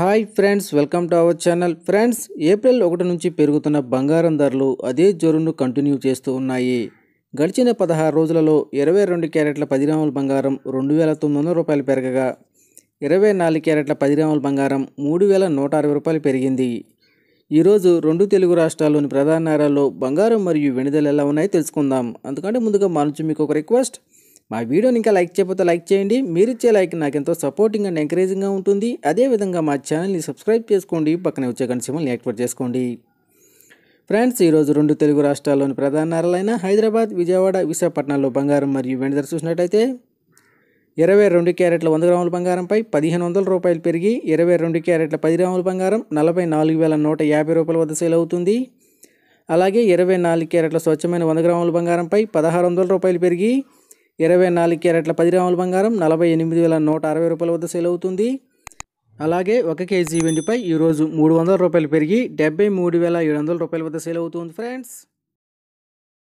hi friends welcome to our channel friends April ఒకటి నుంచి పెరుగుతున్న బంగారం ధరలు అదే జోరును కంటిన్యూ చేస్తూ ఉన్నాయి గడిచిన పదహారు రోజులలో ఇరవై రెండు క్యారెట్ల పది గ్రాముల బంగారం రెండు వేల తొమ్మిది వందల రూపాయలు పెరగగా ఇరవై నాలుగు క్యారెట్ల పది గ్రాముల బంగారం మూడు వేల నూట అరవై రూపాయలు పెరిగింది ఈరోజు రెండు తెలుగు రాష్ట్రాల్లోని ప్రధాన నగరాల్లో బంగారం మరియు వెనుదల ఎలా ఉన్నాయో తెలుసుకుందాం అందుకంటే ముందుగా మా నుంచి మీకు ఒక రిక్వెస్ట్ మా వీడియోని ఇంకా లైక్ చేయకపోతే లైక్ చేయండి మీరు ఇచ్చే లైక్ నాకు ఎంతో సపోర్టింగ్ అండ్ ఎంకరేజింగ్గా ఉంటుంది అదేవిధంగా మా ఛానల్ని సబ్స్క్రైబ్ చేసుకోండి పక్కనే వచ్చే గంట సిమ్మల్ని యాక్టివేట్ చేసుకోండి ఫ్రెండ్స్ ఈరోజు రెండు తెలుగు రాష్ట్రాల్లోని ప్రధాన నగరాలైన హైదరాబాద్ విజయవాడ విశాఖపట్నంలో బంగారం మరియు వెండిదర చూసినట్టయితే ఇరవై రెండు క్యారెట్ల వంద గ్రాముల బంగారంపై పదిహేను వందల రూపాయలు పెరిగి ఇరవై రెండు క్యారెట్ల పది గ్రాముల బంగారం నలభై నాలుగు వేల నూట యాభై రూపాయల వద్ద సేల్ అవుతుంది అలాగే ఇరవై నాలుగు క్యారెట్ల స్వచ్ఛమైన వంద గ్రాముల బంగారంపై పదహారు వందల రూపాయలు పెరిగి ఇరవై నాలుగు క్యారెట్ల పది గ్రాముల బంగారం నలభై ఎనిమిది వేల నూట అరవై రూపాయల వద్ద సేల్ అవుతుంది అలాగే ఒక కేజీ వెండిపై ఈరోజు మూడు వందల రూపాయలు పెరిగి డెబ్బై మూడు వేల ఏడు వందల రూపాయల వద్ద సేల్ అవుతుంది ఫ్రెండ్స్